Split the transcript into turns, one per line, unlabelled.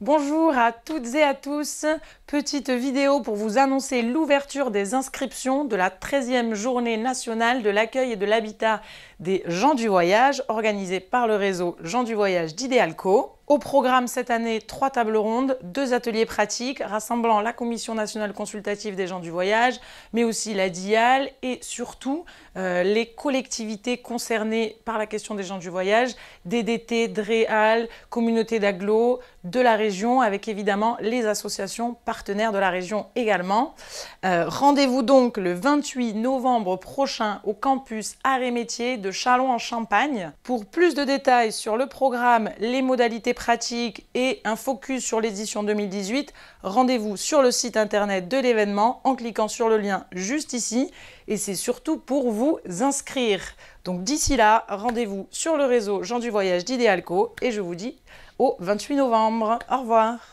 Bonjour à toutes et à tous. Petite vidéo pour vous annoncer l'ouverture des inscriptions de la 13e journée nationale de l'accueil et de l'habitat des gens du voyage organisée par le réseau Gens du voyage d'Idealco. Au programme cette année, trois tables rondes, deux ateliers pratiques rassemblant la Commission nationale consultative des gens du voyage, mais aussi la DIAL et surtout euh, les collectivités concernées par la question des gens du voyage, DDT, DREAL, communauté d'Aglo, de la région, avec évidemment les associations partenaires de la région également. Euh, rendez-vous donc le 28 novembre prochain au campus Arrêt Métier de Châlons en Champagne. Pour plus de détails sur le programme, les modalités pratiques et un focus sur l'édition 2018, rendez-vous sur le site internet de l'événement en cliquant sur le lien juste ici et c'est surtout pour vous inscrire. Donc d'ici là, rendez-vous sur le réseau Jean du Voyage d'Idealco et je vous dis au 28 novembre. Au revoir